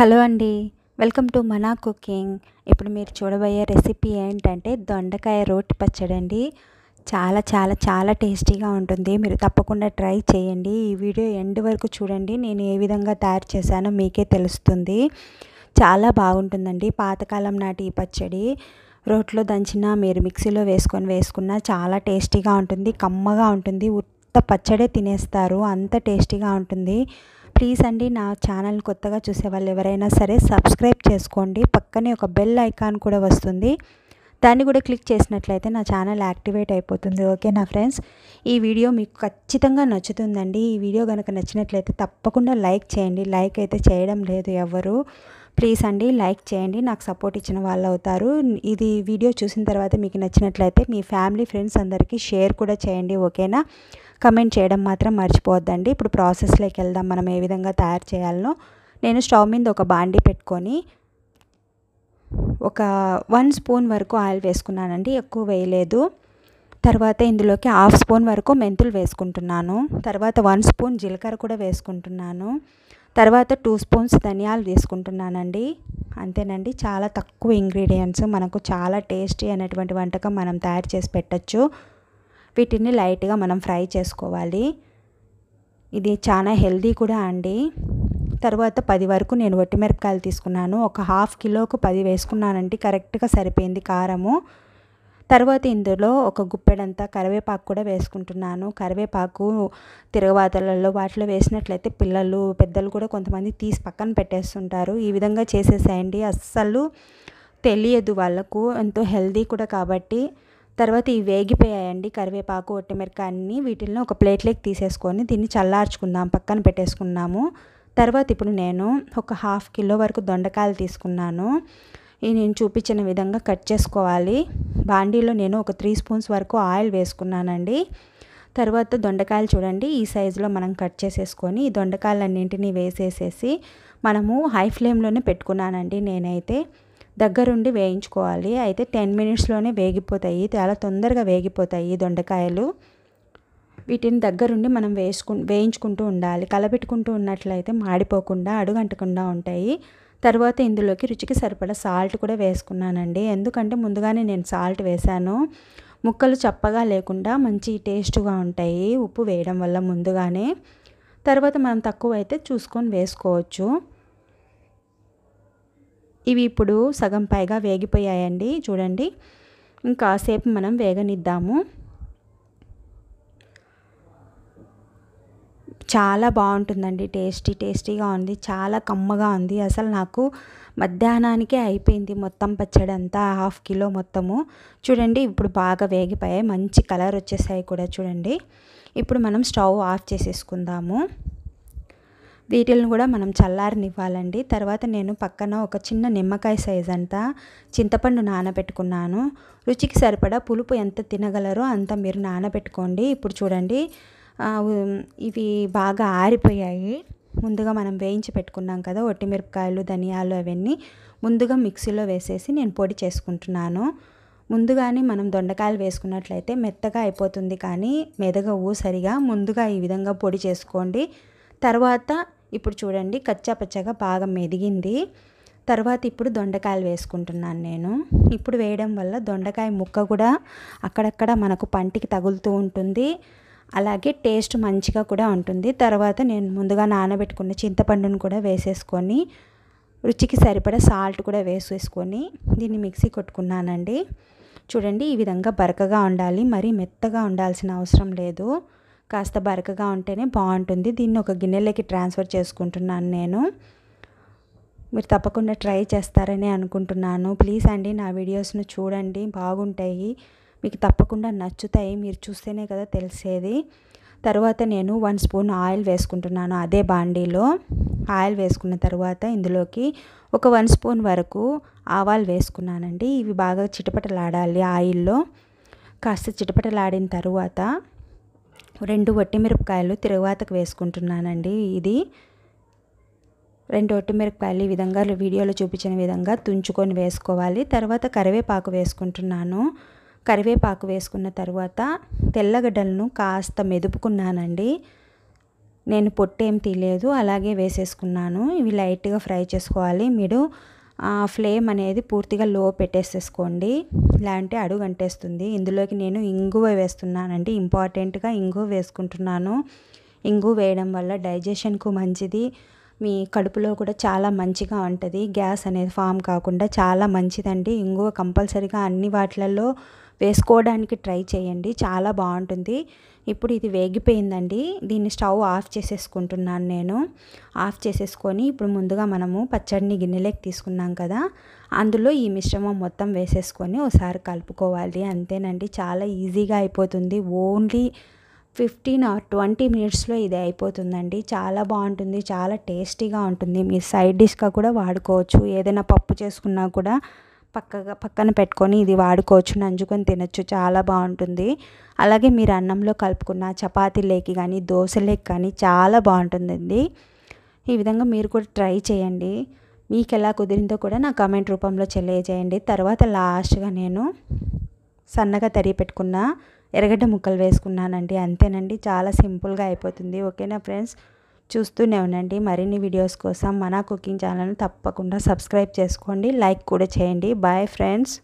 hello అండి welcome to మనా cooking ఇప్పుడు మీరు చూడబోయే రెసిపీ ఏంటంటే దొండకాయ రోటి పచ్చడి అండి చాలా చాలా చాలా టేస్టీగా ఉంటుంది మీరు తప్పకుండా ట్రై చేయండి ఈ వీడియో ఎండ్ వరకు చూడండి నేను ఏ విధంగా తయారు చేశానో మీకే తెలుస్తుంది చాలా బాగుంటుందండి పాతకాలం నాటి ఈ పచ్చడి రోట్లో దంచినా మీరు మిక్సీలో వేసుకొని వేసుకున్నా చాలా టేస్టీగా ఉంటుంది కమ్మగా ఉంటుంది ఉత్త పచ్చడే తినేస్తారు అంత టేస్టీగా ఉంటుంది ప్లీజ్ అండి నా ఛానల్ కొత్తగా చూసే వాళ్ళు ఎవరైనా సరే సబ్స్క్రైబ్ చేసుకోండి పక్కనే ఒక బెల్ ఐకాన్ కూడా వస్తుంది దాన్ని కూడా క్లిక్ చేసినట్లయితే నా ఛానల్ యాక్టివేట్ అయిపోతుంది ఓకే నా ఫ్రెండ్స్ ఈ వీడియో మీకు ఖచ్చితంగా నచ్చుతుందండి ఈ వీడియో కనుక నచ్చినట్లయితే తప్పకుండా లైక్ చేయండి లైక్ అయితే చేయడం లేదు ఎవరు ప్లీజ్ అండి లైక్ చేయండి నాకు సపోర్ట్ ఇచ్చిన వాళ్ళు అవుతారు ఇది వీడియో చూసిన తర్వాత మీకు నచ్చినట్లయితే మీ ఫ్యామిలీ ఫ్రెండ్స్ అందరికీ షేర్ కూడా చేయండి ఓకేనా కమెంట్ చేయడం మాత్రం మర్చిపోవద్దండి ఇప్పుడు ప్రాసెస్లోకి వెళ్దాం మనం ఏ విధంగా తయారు చేయాలనో నేను స్టవ్ మీద ఒక బాండీ పెట్టుకొని ఒక వన్ స్పూన్ వరకు ఆయిల్ వేసుకున్నానండి ఎక్కువ వేయలేదు తర్వాత ఇందులోకి హాఫ్ స్పూన్ వరకు మెంతులు వేసుకుంటున్నాను తర్వాత వన్ స్పూన్ జీలకర్ర కూడా వేసుకుంటున్నాను తర్వాత టూ స్పూన్స్ ధనియాలు తీసుకుంటున్నానండి అంతేనండి చాలా తక్కువ ఇంగ్రీడియంట్స్ మనకు చాలా టేస్టీ అనేటువంటి వంటకం మనం తయారు చేసి పెట్టచ్చు వీటిని లైట్గా మనం ఫ్రై చేసుకోవాలి ఇది చాలా హెల్దీ కూడా అండి తర్వాత పది వరకు నేను వట్టిమిరపకాయలు తీసుకున్నాను ఒక హాఫ్ కిలోకు పది వేసుకున్నానండి కరెక్ట్గా సరిపోయింది కారము తర్వాత ఇందులో ఒక గుప్పెడంతా కరివేపాకు కూడా వేసుకుంటున్నాను కరివేపాకు తిరగబాతలలో వాటిలో వేసినట్లయితే పిల్లలు పెద్దలు కూడా కొంతమంది తీసి పక్కన పెట్టేస్తుంటారు ఈ విధంగా చేసేసేయండి అస్సలు తెలియదు వాళ్ళకు ఎంతో హెల్దీ కూడా కాబట్టి తర్వాత ఇవి వేగిపోయాయండి కరివేపాకు ఒట్టిమిరకాయ అన్ని వీటిల్లో ఒక ప్లేట్లోకి తీసేసుకొని దీన్ని చల్లార్చుకుందాం పక్కన పెట్టేసుకున్నాము తర్వాత ఇప్పుడు నేను ఒక హాఫ్ కిలో వరకు దొండకాయలు తీసుకున్నాను ఈ నేను చూపించిన విధంగా కట్ చేసుకోవాలి బాండీలో నేను ఒక త్రీ స్పూన్స్ వరకు ఆయిల్ వేసుకున్నానండి తర్వాత దొండకాయలు చూడండి ఈ సైజులో మనం కట్ చేసేసుకొని ఈ దొండకాయలన్నింటినీ వేసేసేసి మనము హై ఫ్లేమ్లోనే పెట్టుకున్నానండి నేనైతే దగ్గరుండి వేయించుకోవాలి అయితే టెన్ మినిట్స్లోనే వేగిపోతాయి చాలా తొందరగా వేగిపోతాయి దొండకాయలు వీటిని దగ్గరుండి మనం వేసుకు వేయించుకుంటూ ఉండాలి కలపెట్టుకుంటూ ఉన్నట్లయితే మాడిపోకుండా అడుగంటకుండా ఉంటాయి తర్వాత ఇందులోకి రుచికి సరిపడా సాల్ట్ కూడా వేసుకున్నానండి ఎందుకంటే ముందుగానే నేను సాల్ట్ వేశాను ముక్కలు చప్పగా లేకుండా మంచి టేస్ట్గా ఉంటాయి ఉప్పు వేయడం వల్ల ముందుగానే తర్వాత మనం తక్కువ అయితే చూసుకొని వేసుకోవచ్చు ఇవి ఇప్పుడు సగం పైగా వేగిపోయాయండి చూడండి ఇంకాసేపు మనం వేగనిద్దాము చాలా బాగుంటుందండి టేస్టీ టేస్టీగా ఉంది చాలా కమ్మగా ఉంది అసలు నాకు మధ్యాహ్నానికే అయిపోయింది మొత్తం పచ్చడి అంతా హాఫ్ కిలో మొత్తము చూడండి ఇప్పుడు బాగా వేగిపోయాయి మంచి కలర్ వచ్చేసాయి కూడా చూడండి ఇప్పుడు మనం స్టవ్ ఆఫ్ చేసేసుకుందాము వీటిని కూడా మనం చల్లారనివ్వాలండి తర్వాత నేను పక్కన ఒక చిన్న నిమ్మకాయ సైజ్ అంతా చింతపండు నానబెట్టుకున్నాను రుచికి సరిపడా పులుపు ఎంత తినగలరో అంత మీరు నానబెట్టుకోండి ఇప్పుడు చూడండి ఇవి బాగా ఆరిపోయాయి ముందుగా మనం వేయించి పెట్టుకున్నాం కదా ఒట్టిమిరపకాయలు ధనియాలు అవన్నీ ముందుగా మిక్సీలో వేసేసి నేను పొడి చేసుకుంటున్నాను ముందుగానే మనం దొండకాయలు వేసుకున్నట్లయితే మెత్తగా అయిపోతుంది కానీ మెదగవు సరిగా ముందుగా ఈ విధంగా పొడి చేసుకోండి తర్వాత ఇప్పుడు చూడండి కచ్చాపచ్చగా బాగా మెదిగింది తర్వాత ఇప్పుడు దొండకాయలు వేసుకుంటున్నాను నేను ఇప్పుడు వేయడం వల్ల దొండకాయ ముక్క కూడా అక్కడక్కడ మనకు పంటికి తగులుతూ ఉంటుంది అలాగే టేస్ట్ మంచిగా కూడా ఉంటుంది తర్వాత నేను ముందుగా నానబెట్టుకున్న చింతపండును కూడా వేసేసుకొని రుచికి సరిపడా సాల్ట్ కూడా వేసేసుకొని దీన్ని మిక్సీ కొట్టుకున్నానండి చూడండి ఈ విధంగా బరకగా ఉండాలి మరీ మెత్తగా ఉండాల్సిన అవసరం లేదు కాస్త బరకగా ఉంటేనే బాగుంటుంది దీన్ని ఒక గిన్నెలోకి ట్రాన్స్ఫర్ చేసుకుంటున్నాను నేను మీరు తప్పకుండా ట్రై చేస్తారని అనుకుంటున్నాను ప్లీజ్ అండి నా వీడియోస్ను చూడండి బాగుంటాయి మీకు తప్పకుండా నచ్చుతాయి మీరు చూస్తేనే కదా తెలిసేది తర్వాత నేను వన్ స్పూన్ ఆయిల్ వేసుకుంటున్నాను అదే బాండీలో ఆయిల్ వేసుకున్న తర్వాత ఇందులోకి ఒక వన్ స్పూన్ వరకు ఆవాలు వేసుకున్నానండి ఇవి బాగా చిటపటలాడాలి ఆయిల్లో కాస్త చిటపటలాడిన తర్వాత రెండు వట్టిమిరపకాయలు తిరువాతకు వేసుకుంటున్నానండి ఇది రెండు వట్టిమిరపకాయలు ఈ విధంగా వీడియోలో చూపించిన విధంగా తుంచుకొని వేసుకోవాలి తర్వాత కరివేపాకు వేసుకుంటున్నాను కరివేపాకు వేసుకున్న తర్వాత తెల్లగడ్డలను కాస్త మెదుపుకున్నానండి నేను పొట్టేం తీయలేదు అలాగే వేసేసుకున్నాను ఇవి లైట్గా ఫ్రై చేసుకోవాలి మీరు ఫ్లేమ్ అనేది పూర్తిగా లో పెట్టేసేసుకోండి ఇలాంటి అడుగు అంటేస్తుంది ఇందులోకి నేను ఇంగువ వేస్తున్నానండి ఇంపార్టెంట్గా ఇంగువ వేసుకుంటున్నాను ఇంగు వేయడం వల్ల డైజెషన్కు మంచిది మీ కడుపులో కూడా చాలా మంచిగా ఉంటుంది గ్యాస్ అనేది ఫామ్ కాకుండా చాలా మంచిదండి ఇంగువ కంపల్సరీగా అన్ని వాటిలలో వేసుకోవడానికి ట్రై చేయండి చాలా బాగుంటుంది ఇప్పుడు ఇది వేగిపోయిందండి దీన్ని స్టవ్ ఆఫ్ చేసేసుకుంటున్నాను నేను ఆఫ్ చేసేసుకొని ఇప్పుడు ముందుగా మనము పచ్చడిని గిన్నెలోకి తీసుకున్నాం కదా అందులో ఈ మిశ్రమం మొత్తం వేసేసుకొని ఒకసారి కలుపుకోవాలి అంతేనండి చాలా ఈజీగా అయిపోతుంది ఓన్లీ ఫిఫ్టీన్ ఆర్ ట్వంటీ మినిట్స్లో ఇది అయిపోతుందండి చాలా బాగుంటుంది చాలా టేస్టీగా ఉంటుంది మీ సైడ్ డిష్గా కూడా వాడుకోవచ్చు ఏదైనా పప్పు చేసుకున్నా కూడా పక్కగా పక్కన పెట్టుకొని ఇది వాడుకోవచ్చు నంజుకొని తినచ్చు చాలా బాగుంటుంది అలాగే మీరు అన్నంలో కలుపుకున్న చపాతీలేకి కానీ దోశలేకి కానీ చాలా బాగుంటుందండి ఈ విధంగా మీరు కూడా ట్రై చేయండి మీకు ఎలా కుదిరిందో కూడా నా కామెంట్ రూపంలో తెలియజేయండి తర్వాత లాస్ట్గా నేను సన్నగా తరిగి పెట్టుకున్న ఎర్రగడ్డ ముక్కలు వేసుకున్నానండి అంతేనండి చాలా సింపుల్గా అయిపోతుంది ఓకేనా ఫ్రెండ్స్ చూస్తూనే ఉండండి మరిన్ని వీడియోస్ కోసం మన కుకింగ్ ఛానల్ని తప్పకుండా సబ్స్క్రైబ్ చేసుకోండి లైక్ కూడా చేయండి బాయ్ ఫ్రెండ్స్